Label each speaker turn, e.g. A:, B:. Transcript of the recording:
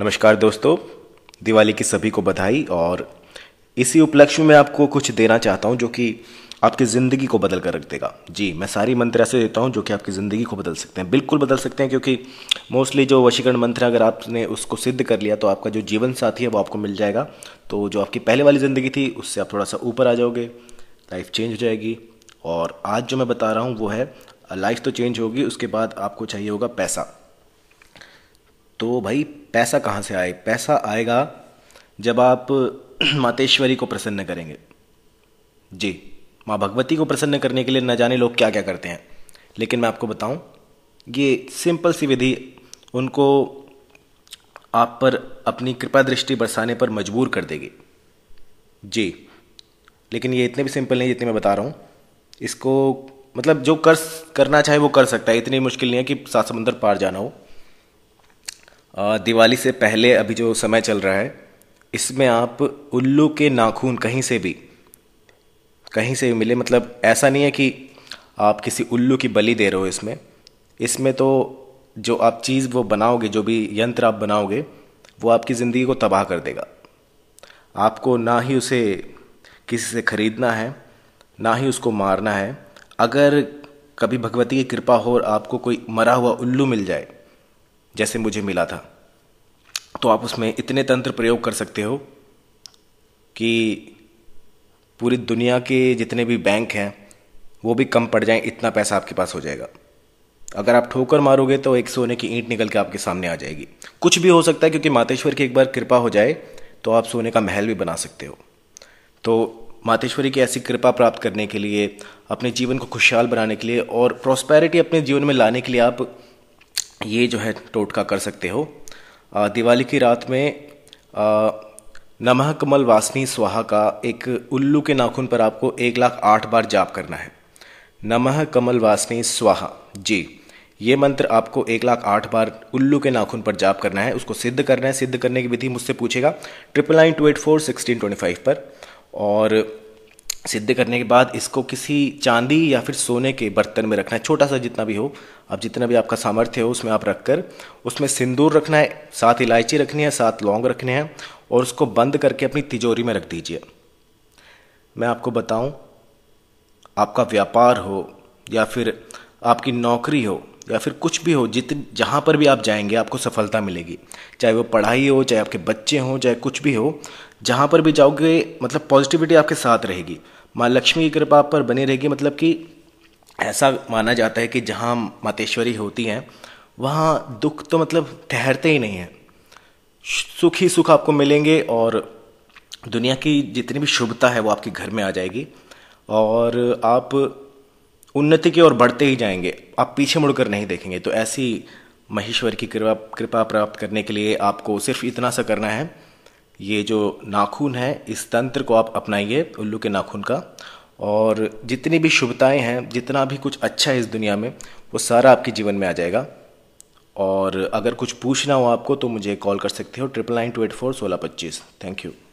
A: नमस्कार दोस्तों दिवाली की सभी को बधाई और इसी उपलक्ष्य में आपको कुछ देना चाहता हूँ जो कि आपकी ज़िंदगी को बदल कर रख देगा जी मैं सारी मंत्र ऐसे देता हूँ जो कि आपकी ज़िंदगी को बदल सकते हैं बिल्कुल बदल सकते हैं क्योंकि मोस्टली जो वशीकरण मंत्र है अगर आपने उसको सिद्ध कर लिया तो आपका जो जीवन साथी है वो आपको मिल जाएगा तो जो आपकी पहले वाली ज़िंदगी थी उससे आप थोड़ा सा ऊपर आ जाओगे लाइफ चेंज हो जाएगी और आज जो मैं बता रहा हूँ वो है लाइफ तो चेंज होगी उसके बाद आपको चाहिए होगा पैसा तो भाई पैसा कहाँ से आए पैसा आएगा जब आप मातेश्वरी को प्रसन्न करेंगे जी माँ भगवती को प्रसन्न करने के लिए न जाने लोग क्या क्या करते हैं लेकिन मैं आपको बताऊं ये सिंपल सी विधि उनको आप पर अपनी कृपा दृष्टि बरसाने पर मजबूर कर देगी जी लेकिन ये इतने भी सिंपल नहीं जितने मैं बता रहा हूँ इसको मतलब जो कर करना चाहे वो कर सकता है इतनी मुश्किल नहीं है कि सात समंदर पार जाना हो दिवाली से पहले अभी जो समय चल रहा है इसमें आप उल्लू के नाखून कहीं से भी कहीं से भी मिले मतलब ऐसा नहीं है कि आप किसी उल्लू की बलि दे रहे हो इसमें इसमें तो जो आप चीज़ वो बनाओगे जो भी यंत्र आप बनाओगे वो आपकी ज़िंदगी को तबाह कर देगा आपको ना ही उसे किसी से खरीदना है ना ही उसको मारना है अगर कभी भगवती की कृपा हो और आपको कोई मरा हुआ उल्लू मिल जाए जैसे मुझे मिला था तो आप उसमें इतने तंत्र प्रयोग कर सकते हो कि पूरी दुनिया के जितने भी बैंक हैं वो भी कम पड़ जाएं इतना पैसा आपके पास हो जाएगा अगर आप ठोकर मारोगे तो एक सोने की ईंट निकल के आपके सामने आ जाएगी कुछ भी हो सकता है क्योंकि मातेश्वर की एक बार कृपा हो जाए तो आप सोने का महल भी बना सकते हो तो मातेश्वरी की ऐसी कृपा प्राप्त करने के लिए अपने जीवन को खुशहाल बनाने के लिए और प्रॉस्पैरिटी अपने जीवन में लाने के लिए आप ये जो है टोटका कर सकते हो दिवाली की रात में नमह कमल वासनी स्वाहा का एक उल्लू के नाखून पर आपको एक लाख आठ बार जाप करना है नमह कमल वासनी स्वाहा जी ये मंत्र आपको एक लाख आठ बार उल्लू के नाखून पर जाप करना है उसको सिद्ध करना है सिद्ध करने की विधि मुझसे पूछेगा triple nine two eight four sixteen twenty five पर और सिद्ध करने के बाद इसको किसी चांदी या फिर सोने के बर्तन में रखना है छोटा सा जितना भी हो अब जितना भी आपका सामर्थ्य हो उसमें आप रखकर उसमें सिंदूर रखना है साथ इलायची रखनी है साथ लौंग रखने हैं और उसको बंद करके अपनी तिजोरी में रख दीजिए मैं आपको बताऊं आपका व्यापार हो या फिर आपकी नौकरी हो या फिर कुछ भी हो जित जहाँ पर भी आप जाएंगे आपको सफलता मिलेगी चाहे वो पढ़ाई हो चाहे आपके बच्चे हों चाहे कुछ भी हो जहाँ पर भी जाओगे मतलब पॉजिटिविटी आपके साथ रहेगी माँ लक्ष्मी की कृपा आप पर बनी रहेगी मतलब कि ऐसा माना जाता है कि जहाँ मातेश्वरी होती हैं वहाँ दुख तो मतलब ठहरते ही नहीं हैं सुख ही सुख आपको मिलेंगे और दुनिया की जितनी भी शुभता है वो आपके घर में आ जाएगी और आप उन्नति की ओर बढ़ते ही जाएंगे आप पीछे मुड़कर नहीं देखेंगे तो ऐसी महेश्वर की कृपा कृपा प्राप्त करने के लिए आपको सिर्फ इतना सा करना है ये जो नाखून है इस तंत्र को आप अपनाइए उल्लू के नाखून का और जितनी भी शुभताएं हैं जितना भी कुछ अच्छा है इस दुनिया में वो सारा आपके जीवन में आ जाएगा और अगर कुछ पूछना हो आपको तो मुझे कॉल कर सकते हो triple nine two eight four सोलह पच्चीस थैंक यू